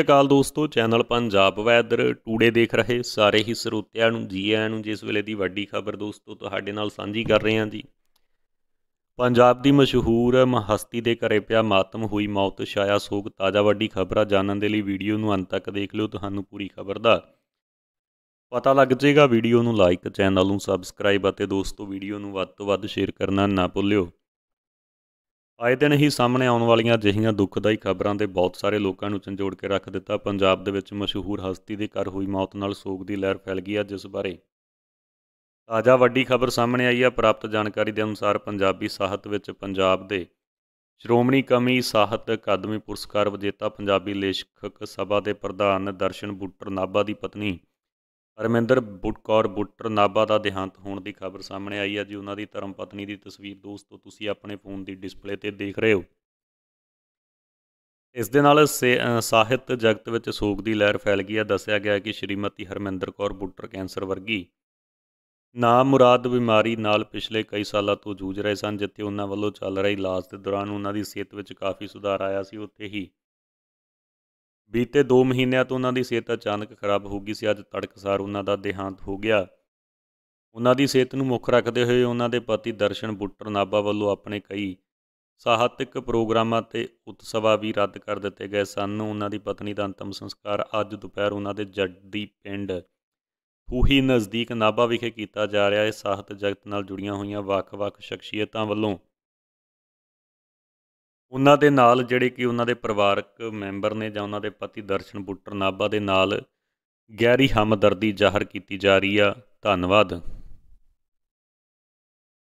ਅਕਾਲ ਦੋਸਤੋ channel Punjab weather today ਦੇਖ ਰਹੇ ਸਾਰੇ ਹੀ ਸਰੋਤਿਆਂ ਨੂੰ ਜੀ ਆਇਆਂ ਨੂੰ ਜਿਸ ਵੇਲੇ ਦੀ ਵੱਡੀ ਖਬਰ ਦੋਸਤੋ ਤੁਹਾਡੇ ਨਾਲ ਸਾਂਝੀ ਕਰ ਰਹੇ ਹਾਂ ਜੀ ਪੰਜਾਬ ਦੀ ਮਸ਼ਹੂਰ ਮਹਸਤੀ ਦੇ ਘਰੇ ਪਿਆ ਮਾਤਮ ਹੋਈ ਮੌਤ ਛਾਇਆ ਸੋਗ ਤਾਜ਼ਾ ਵੱਡੀ ਖਬਰਾਂ ਜਾਣਨ ਦੇ ਲਈ ਵੀਡੀਓ ਨੂੰ ਅੰਤ ਤੱਕ ਦੇਖ ਲਿਓ ਤੁਹਾਨੂੰ ਪੂਰੀ ਖਬਰ ਦਾ ਪਤਾ ਲੱਗ ਜਾਏਗਾ ਵੀਡੀਓ ਨੂੰ ਲਾਈਕ ਚੈਨਲ ਨੂੰ ਸਬਸਕ੍ਰਾਈਬ ਅਤੇ ਦੋਸਤੋ ਵੀਡੀਓ ਨੂੰ ਵੱਧ ਤੋਂ ਵੱਧ ਸ਼ੇਅਰ ਕਰਨਾ ਨਾ ਭੁੱਲਿਓ ਆਏ ਦਿਨ ਹੀ ਸਾਹਮਣੇ ਆਉਣ ਵਾਲੀਆਂ ਅਜਿਹੀਆਂ ਦੁੱਖਦਾਈ ਖਬਰਾਂ ਦੇ ਬਹੁਤ ਸਾਰੇ ਲੋਕਾਂ ਨੂੰ ਚੰਜੋੜ ਕੇ ਰੱਖ ਦਿੱਤਾ ਪੰਜਾਬ ਦੇ ਵਿੱਚ ਮਸ਼ਹੂਰ ਹਸਤੀ ਦੇ ਘਰ ਹੋਈ ਮੌਤ ਨਾਲ ਸੋਗ ਦੀ ਲਹਿਰ ਫੈਲ ਗਈ ਹੈ ਜਿਸ ਬਾਰੇ ਤਾਜ਼ਾ ਵੱਡੀ ਖਬਰ ਸਾਹਮਣੇ ਆਈ ਹੈ ਪ੍ਰਾਪਤ ਜਾਣਕਾਰੀ ਦੇ ਅਨੁਸਾਰ ਪੰਜਾਬੀ ਸਾਹਿਤ ਵਿੱਚ ਪੰਜਾਬ ਦੇ ਸ਼੍ਰੋਮਣੀ ਕਮੀ ਸਾਹਿਤ ਅਕਾਦਮੀ ਪੁਰਸਕਾਰ ਵਿਜੇਤਾ ਪੰਜਾਬੀ ਲੇਖਕ ਸਭਾ ਦੇ ਪ੍ਰਧਾਨ ਦਰਸ਼ਨ ਬੁੱਟਰ ਨਾਭਾ ਦੀ ਪਤਨੀ ਪਰਮਿੰਦਰ ਬੁਟਕੌਰ ਬੁੱਟਰ ਨਾਬਾ ਦਾ ਦੇਹਾਂਤ ਹੋਣ ਦੀ ਖਬਰ ਸਾਹਮਣੇ ਆਈ ਹੈ ਜੀ ਉਹਨਾਂ ਦੀ ਧਰਮ ਪਤਨੀ ਦੀ ਤਸਵੀਰ ਦੋਸਤੋ ਤੁਸੀਂ ਆਪਣੇ ਫੋਨ ਦੀ ਡਿਸਪਲੇ ਤੇ ਦੇਖ ਰਹੇ ਹੋ ਇਸ ਦੇ ਨਾਲ ਸਾਹਿਤ ਜਗਤ ਵਿੱਚ ਸੋਗ ਦੀ ਲਹਿਰ ਫੈਲ ਗਈ ਹੈ ਦੱਸਿਆ ਗਿਆ ਕਿ ਸ਼੍ਰੀਮਤੀ ਹਰਮਿੰਦਰ ਕੌਰ ਬੁੱਟਰ ਕੈਂਸਰ ਵਰਗੀ ਨਾ ਮੁਰਾਦ ਬਿਮਾਰੀ ਨਾਲ ਪਿਛਲੇ ਕਈ ਸਾਲਾਂ ਤੋਂ ਜੂਝ ਰਹੇ ਸਨ ਜਿੱਥੇ ਉਹਨਾਂ ਵੱਲੋਂ ਚੱਲ ਰਹੀ ਇਲਾਜ ਦੇ ਦੌਰਾਨ ਉਹਨਾਂ ਦੀ ਸਿਹਤ ਵਿੱਚ ਕਾਫੀ ਸੁਧਾਰ ਆਇਆ ਸੀ ਉੱਥੇ ਹੀ ਬੀਤੇ 2 ਮਹੀਨਿਆਂ ਤੋਂ ਉਹਨਾਂ ਦੀ ਸਿਹਤ ਅਚਾਨਕ ਖਰਾਬ ਹੋ ਗਈ ਸੀ ਅੱਜ ਤੜਕਸਾਰ ਉਹਨਾਂ ਦਾ ਦੇਹਾਂਤ ਹੋ ਗਿਆ ਉਹਨਾਂ ਦੀ ਸਿਹਤ ਨੂੰ ਮੁੱਖ ਰੱਖਦੇ ਹੋਏ ਉਹਨਾਂ ਦੇ ਪਤੀ ਦਰਸ਼ਨ ਬੁੱਟਰ ਨਾਬਾ ਵੱਲੋਂ ਆਪਣੇ ਕਈ ਸਾਹਿਤਕ ਪ੍ਰੋਗਰਾਮਾਂ ਤੇ ਉਤਸਵਾ ਵੀ ਰੱਦ ਕਰ ਦਿੱਤੇ ਗਏ ਸਨ ਉਹਨਾਂ ਦੀ ਪਤਨੀ ਦਾ ਅੰਤਮ ਸੰਸਕਾਰ ਅੱਜ ਦੁਪਹਿਰ ਉਹਨਾਂ ਦੇ ਦੀ ਪਿੰਡ ਹੂਹੀ ਨਜ਼ਦੀਕ ਨਾਬਾ ਵਿਖੇ ਕੀਤਾ ਜਾ ਰਿਹਾ ਹੈ ਸਾਹਿਤ ਜਗਤ ਨਾਲ ਜੁੜੀਆਂ ਹੋਈਆਂ ਵੱਖ-ਵੱਖ ਸ਼ਖਸੀਅਤਾਂ ਵੱਲੋਂ ਉਹਨਾਂ ਦੇ ਨਾਲ ਜਿਹੜੇ ਕਿ ਉਹਨਾਂ ਦੇ ਪਰਿਵਾਰਕ ਮੈਂਬਰ ਨੇ ਜਾਂ ਉਹਨਾਂ ਦੇ ਪਤੀ ਦਰਸ਼ਨ ਬੁੱਟਰ ਨਾਭਾ ਦੇ ਨਾਲ ਗਹਿਰੀ ਹਮਦਰਦੀ ਜ਼ਾਹਰ ਕੀਤੀ ਜਾ ਰਹੀ ਆ ਧੰਨਵਾਦ